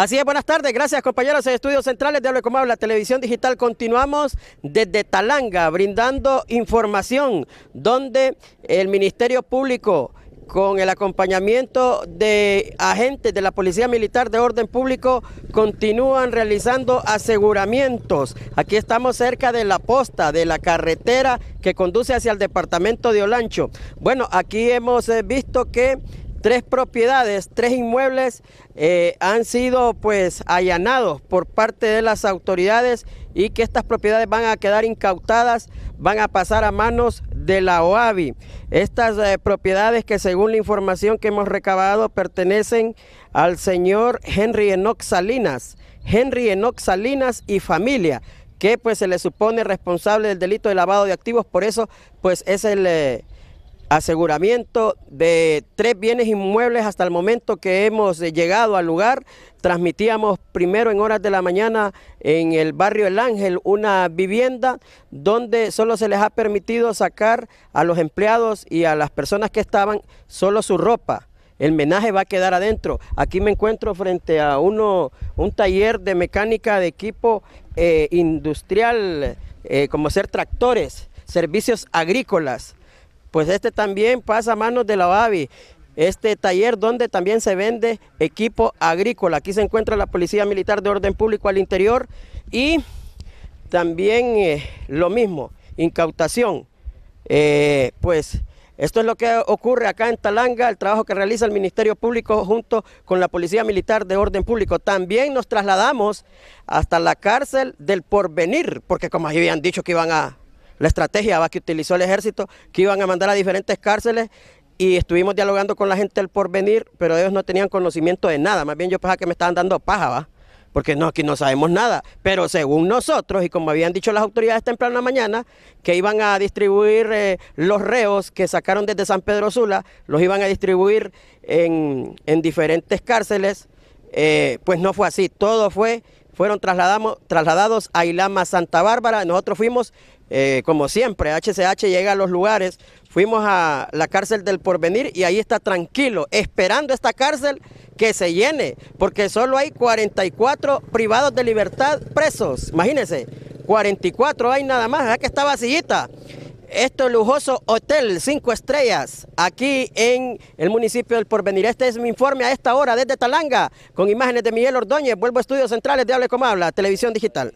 Así es, buenas tardes. Gracias, compañeros de Estudios Centrales de Hable Como Habla, Televisión Digital. Continuamos desde Talanga, brindando información donde el Ministerio Público con el acompañamiento de agentes de la Policía Militar de Orden Público, continúan realizando aseguramientos. Aquí estamos cerca de la posta, de la carretera que conduce hacia el departamento de Olancho. Bueno, aquí hemos eh, visto que tres propiedades, tres inmuebles eh, han sido pues allanados por parte de las autoridades y que estas propiedades van a quedar incautadas, van a pasar a manos de la OAVI. Estas eh, propiedades que según la información que hemos recabado pertenecen al señor Henry Enox Salinas, Henry Enox Salinas y familia que pues se le supone responsable del delito de lavado de activos, por eso pues es el... Eh, aseguramiento de tres bienes inmuebles hasta el momento que hemos llegado al lugar. Transmitíamos primero en horas de la mañana en el barrio El Ángel una vivienda donde solo se les ha permitido sacar a los empleados y a las personas que estaban solo su ropa. El menaje va a quedar adentro. Aquí me encuentro frente a uno, un taller de mecánica de equipo eh, industrial, eh, como ser tractores, servicios agrícolas pues este también pasa a manos de la OABI, Este taller donde también se vende equipo agrícola. Aquí se encuentra la Policía Militar de Orden Público al interior y también eh, lo mismo, incautación. Eh, pues esto es lo que ocurre acá en Talanga, el trabajo que realiza el Ministerio Público junto con la Policía Militar de Orden Público. También nos trasladamos hasta la cárcel del Porvenir, porque como habían dicho que iban a la estrategia que utilizó el ejército, que iban a mandar a diferentes cárceles y estuvimos dialogando con la gente del porvenir, pero ellos no tenían conocimiento de nada, más bien yo pensaba que me estaban dando paja, porque no, aquí no sabemos nada, pero según nosotros, y como habían dicho las autoridades temprano en la mañana, que iban a distribuir eh, los reos que sacaron desde San Pedro Sula, los iban a distribuir en, diferentes cárceles, eh, pues no fue así, todo fue fueron trasladados a Ilama Santa Bárbara. Nosotros fuimos, eh, como siempre, HCH llega a los lugares, fuimos a la cárcel del porvenir y ahí está tranquilo, esperando esta cárcel que se llene, porque solo hay 44 privados de libertad presos, imagínense, 44 hay nada más, ya que está vacillita este lujoso hotel cinco estrellas aquí en el municipio del Porvenir. Este es mi informe a esta hora desde Talanga con imágenes de Miguel Ordóñez. Vuelvo a Estudios Centrales de Hable Como Habla, Televisión Digital.